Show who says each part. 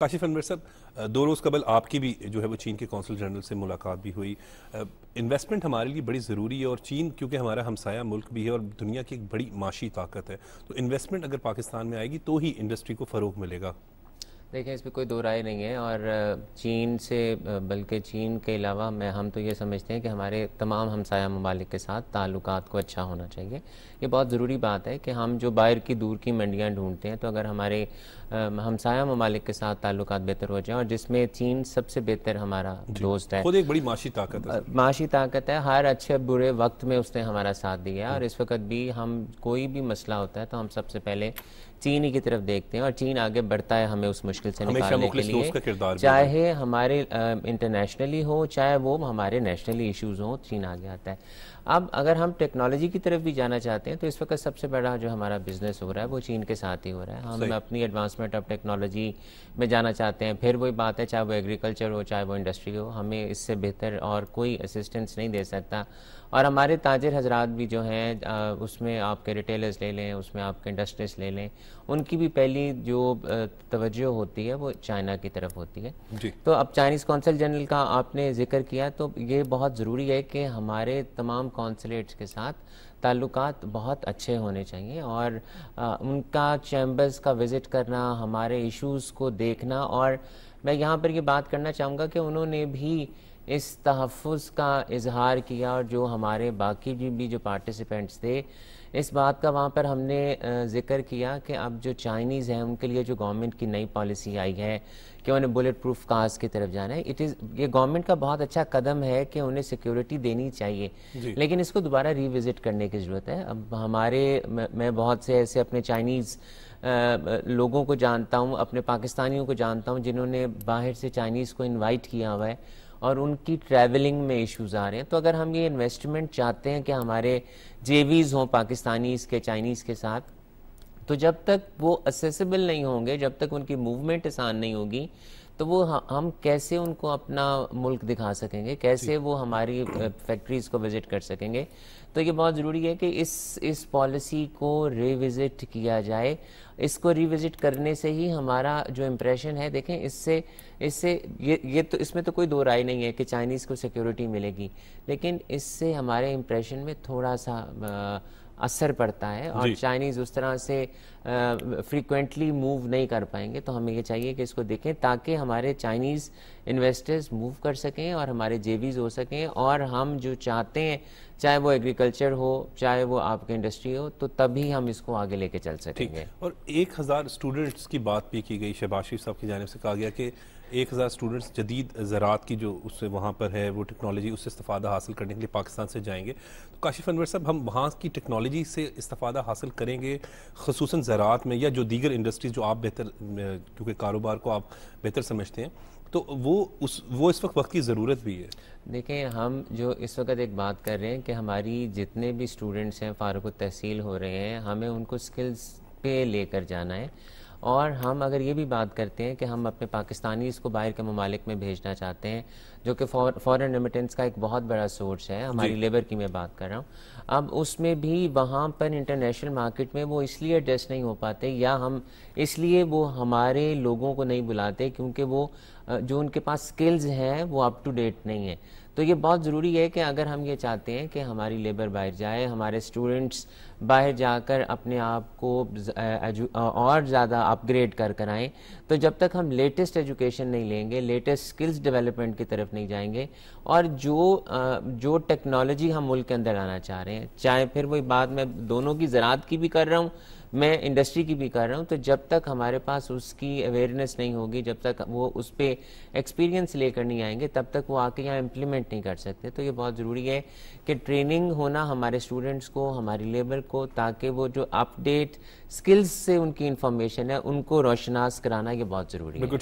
Speaker 1: काशिफ अनवर साहब दो रोज़ कबल आपकी भी जो है वो चीन के कौंसल जनरल से मुलाकात भी हुई इन्वेस्टमेंट हमारे लिए बड़ी ज़रूरी है और चीन क्योंकि हमारा हमसाया मुल्क भी है और दुनिया की एक बड़ी माशी ताकत है तो इन्वेस्टमेंट अगर पाकिस्तान में आएगी तो ही इंडस्ट्री को फ़रोग मिलेगा
Speaker 2: देखिए पर कोई दो राय नहीं है और चीन से बल्कि चीन के अलावा मैं हम तो ये समझते हैं कि हमारे तमाम हमसाया ममालिक के साथ ताल्लुक को अच्छा होना चाहिए ये बहुत ज़रूरी बात है कि हम जो बाहर की दूर की मंडियाँ ढूंढते हैं तो अगर हमारे हमसाया ममालिक के साथ ताल्लुक बेहतर हो जाए और जिसमें चीन सबसे बेहतर हमारा दोस्त है खुद एक
Speaker 1: बड़ी माशी ताकत
Speaker 2: है माशी ताकत है हर अच्छे बुरे वक्त में उसने हमारा साथ दिया और हम्म। इस वक्त भी हम कोई भी मसला होता है तो हम सबसे पहले चीन ही की तरफ देखते हैं और चीन आगे बढ़ता है हमें उस मुश्किल से निकालने के लिए चाहे हमारे इंटरनेशनली हो चाहे वो हमारे नेशनली इश्यूज हों चीन आगे आता है अब अगर हम टेक्नोलॉजी की तरफ भी जाना चाहते हैं तो इस वक्त सबसे बड़ा जो हमारा बिजनेस हो रहा है वो चीन के साथ ही हो रहा है हम अपनी एडवांसमेंट ऑफ टेक्नोलॉजी में जाना चाहते हैं फिर वही बात है चाहे वो एग्रीकल्चर हो चाहे वो इंडस्ट्री हो हमें इससे बेहतर और कोई असिस्टेंस नहीं दे सकता और हमारे ताजर हजरात भी जो हैं उसमें आपके रिटेलर्स ले लें उसमें आपके इंडस्ट्रीज ले लें उनकी भी पहली जो तवज्जो होती है वो चाइना की तरफ होती है जी। तो अब चाइनीज़ कौंसल जनरल का आपने जिक्र किया तो ये बहुत ज़रूरी है कि हमारे तमाम कौंसलेट्स के साथ ताल्लुक बहुत अच्छे होने चाहिए और आ, उनका चैम्बर्स का विज़िट करना हमारे इश्यूज़ को देखना और मैं यहाँ पर ये बात करना चाहूँगा कि उन्होंने भी इस तहफ़ का इजहार किया और जो हमारे बाकी भी जो पार्टिसिपेंट्स थे इस बात का वहाँ पर हमने जिक्र किया कि अब जो चाइनीज़ हैं उनके लिए जो गवर्नमेंट की नई पॉलिसी आई है कि उन्हें बुलेट प्रूफ कार्स की तरफ जाना है इट इज़ ये गवर्नमेंट का बहुत अच्छा कदम है कि उन्हें सिक्योरिटी देनी चाहिए लेकिन इसको दोबारा रिविज़िट करने की ज़रूरत है अब हमारे मैं बहुत से ऐसे अपने चाइनीज़ लोगों को जानता हूँ अपने पाकिस्तानियों को जानता हूँ जिन्होंने बाहर से चाइनीज़ को इन्वाइट किया हुआ है और उनकी ट्रैवलिंग में इश्यूज़ आ रहे हैं तो अगर हम ये इन्वेस्टमेंट चाहते हैं कि हमारे जेवीज़ हों पाकिस्तानीज़ के चाइनीज़ के साथ तो जब तक वो असेसिबल नहीं होंगे जब तक उनकी मूवमेंट आसान नहीं होगी तो वो हम कैसे उनको अपना मुल्क दिखा सकेंगे कैसे वो हमारी फैक्ट्रीज़ को विज़िट कर सकेंगे तो ये बहुत ज़रूरी है कि इस इस पॉलिसी को रिविज़िट किया जाए इसको रिविज़िट करने से ही हमारा जो इम्प्रेशन है देखें इससे इससे ये ये तो इसमें तो कोई दो राय नहीं है कि चाइनीज़ को सिक्योरिटी मिलेगी लेकिन इससे हमारे इम्प्रेशन में थोड़ा सा आ, असर पड़ता है और चाइनीज उस तरह से फ्रीक्वेंटली मूव नहीं कर पाएंगे तो हमें ये चाहिए कि इसको देखें ताकि हमारे चाइनीज इन्वेस्टर्स मूव कर सकें और हमारे जेवीज हो सकें और हम जो चाहते हैं चाहे वो एग्रीकल्चर हो चाहे वो आपके इंडस्ट्री हो तो तभी हम इसको आगे लेके चल सकेंगे
Speaker 1: और एक हज़ार स्टूडेंट्स की बात भी की गई शबाशी साहब की जानब से कहा गया कि एक हज़ार स्टूडेंट्स जदीद ज़रात की जो उससे वहाँ पर है वो टेक्नोलॉजी उससे इस्तादा हासिल करने के लिए पाकिस्तान से जाएंगे तो काशिफ अनवर साहब हम वहाँ की टेक्नोलॉजी से इस्ता हासिल करेंगे खसूस ज़रात में या जो दीगर इंडस्ट्रीज जो आप बेहतर क्योंकि कारोबार को आप
Speaker 2: बेहतर समझते हैं तो वो उस वो इस वक्त वक्त की ज़रूरत भी है देखें हम जो इस वक्त एक बात कर रहे हैं कि हमारी जितने भी स्टूडेंट्स हैं फारुक तहसील हो रहे हैं हमें उनको स्किल्स पे लेकर जाना है और हम अगर ये भी बात करते हैं कि हम अपने पाकिस्तानी को बाहर के ममालिक में भेजना चाहते हैं जो कि फॉरेन रेमिटेंस का एक बहुत बड़ा सोर्स है हमारी लेबर की मैं बात कर रहा हूँ अब उसमें भी वहाँ पर इंटरनेशनल मार्केट में वो इसलिए एडजस्ट नहीं हो पाते या हम इसलिए वो हमारे लोगों को नहीं बुलाते क्योंकि वो जो उनके पास स्किल्स हैं वो अप टू डेट नहीं है तो ये बहुत ज़रूरी है कि अगर हम ये चाहते हैं कि हमारी लेबर बाहर जाए हमारे स्टूडेंट्स बाहर जाकर अपने आप को और ज़्यादा अपग्रेड कर कर आएँ तो जब तक हम लेटेस्ट एजुकेशन नहीं लेंगे लेटेस्ट स्किल्स डेवलपमेंट की तरफ नहीं जाएंगे और जो जो टेक्नोलॉजी हम मुल्क के अंदर आना चाह रहे हैं चाहे फिर वही बात मैं दोनों की ज़रात की भी कर रहा हूँ मैं इंडस्ट्री की भी कर रहा हूँ तो जब तक हमारे पास उसकी अवेयरनेस नहीं होगी जब तक वो उस पर एक्सपीरियंस लेकर नहीं आएंगे तब तक वो आके यहाँ इम्प्लीमेंट नहीं कर सकते तो ये बहुत ज़रूरी है कि ट्रेनिंग होना हमारे स्टूडेंट्स को हमारी लेबर को ताकि वो जो अपडेट स्किल्स से उनकी इन्फॉर्मेशन है उनको रोशनास कराना ये बहुत ज़रूरी है